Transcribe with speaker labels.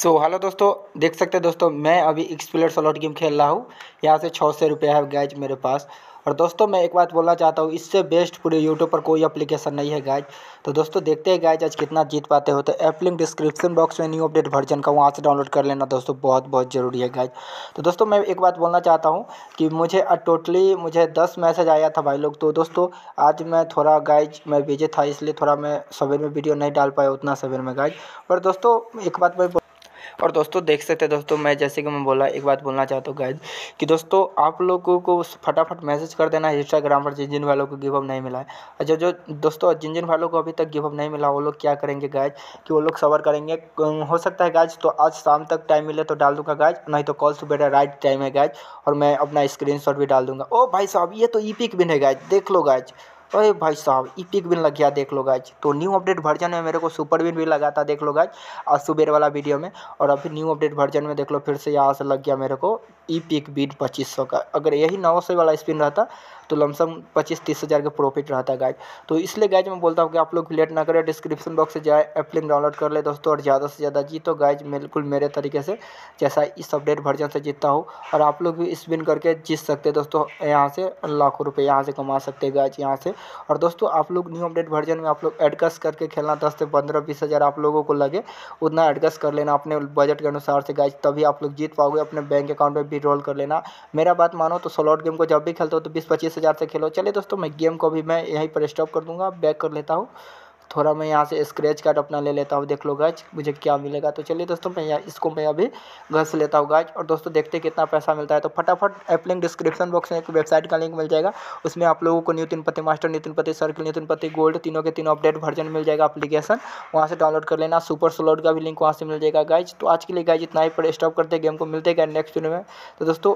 Speaker 1: सो so, hello दोस्तों देख सकते हैं दोस्तों मैं अभी एक्सप्लेयर सलॉट गेम खेल रहा हूँ यहाँ से छः सौ रुपया है गैज मेरे पास और दोस्तों मैं एक बात बोलना चाहता हूँ इससे बेस्ट पूरे यूट्यूब पर कोई एप्लीकेशन नहीं है गैज तो दोस्तों देखते हैं गैज आज कितना जीत पाते हो तो ऐप लिंक डिस्क्रिप्शन बॉक्स में न्यू अपडेट वर्जन का वहाँ से डाउनलोड कर लेना दोस्तों बहुत बहुत ज़रूरी है गैज तो दोस्तों मैं एक बात बोलना चाहता हूँ कि मुझे टोटली मुझे दस मैसेज आया था भाई लोग तो दोस्तों आज मैं थोड़ा गैज मैं बिजी था इसलिए थोड़ा मैं सवेर में वीडियो नहीं डाल पाया उतना सवेर में गैज पर दोस्तों एक बात मैं और दोस्तों देख सकते हैं दोस्तों मैं जैसे कि मैं बोला एक बात बोलना चाहता हूँ गाइज कि दोस्तों आप लोगों को फटाफट मैसेज कर देना इंस्टाग्राम पर जिन जिन वालों को गिवअप नहीं मिला है अच्छा जो जो दोस्तों जिन जिन वालों को अभी तक गिवअप नहीं मिला वो लोग क्या करेंगे गाइज कि वो लोग सवर करेंगे हो सकता है गाइज तो आज शाम तक टाइम मिले तो डाल दूंगा गाइज नहीं तो कॉल सुबह राइट टाइम है गाइज और मैं अपना स्क्रीन भी डाल दूंगा ओ भाई साहब ये तो ई पिक भी है गाइज देख लो गाइज अरे भाई साहब ई पिक बिन लग गया देख लो गाइज तो न्यू अपडेट वर्जन में मेरे को सुपर बिन भी लगा था देख लो गाइज और सुबेर वाला वीडियो में और अभी न्यू अपडेट वर्जन में देख लो फिर से यहाँ से लग गया मेरे को ई पिक बिन पच्चीस सौ का अगर यही नौ सौ वाला स्पिन रहता तो लमसम पच्चीस तीस हज़ार का प्रॉफिट रहता गाइज तो इसलिए गाइज मैं बोलता हूँ कि आप लोग लेट ना करें डिस्क्रिप्शन बॉक्स से जाए एप डाउनलोड कर ले दोस्तों और ज़्यादा से ज़्यादा तो गाइज बिल्कुल मेरे तरीके से जैसा इस अपडेट वर्जन से जीतता हो और आप लोग भी स्पिन करके जीत सकते दोस्तों यहाँ से लाखों रुपये यहाँ से कमा सकते गाइज यहाँ से और दोस्तों आप लोग न्यू अपडेट वर्जन में आप लोग एडकस करके खेलना दस से पंद्रह बीस हज़ार आप लोगों को लगे उतना एडजस्ट कर लेना अपने बजट के अनुसार से गाइज तभी आप लोग जीत पाओगे अपने बैंक अकाउंट में भी रोल कर लेना मेरा बात मानो तो सोलॉट गेम को जब भी खेलते हो तो बीस पच्चीस हज़ार से खेलो चले दोस्तों मैं गेम को भी मैं यहीं पर स्टॉप कर दूंगा बैक कर लेता हूँ थोड़ा मैं यहाँ से स्क्रैच कार्ड अपना ले लेता हूँ देख लो गाज मुझे क्या मिलेगा तो चलिए दोस्तों मैं यहाँ इसको मैं अभी घस लेता हूँ गाज और दोस्तों देखते कितना पैसा मिलता है तो फटाफट एप लिंक डिस्क्रिप्शन बॉक्स में एक वेबसाइट का लिंक मिल जाएगा उसमें आप लोगों को नितिन पति मास्टर नितिन पति सर्किल नितिन पति गोल्ड तीनों के तीनों अपडेट वर्जन मिल जाएगा अपलीकेशन वहाँ से डाउनलोड कर लेना सुपर सोलोड का भी लिंक वहाँ से मिल जाएगा गाइज तो आज के लिए गाइज इतना ही पर स्टॉप करते गेम को मिलते गए नेक्स्ट दिन में तो दोस्तों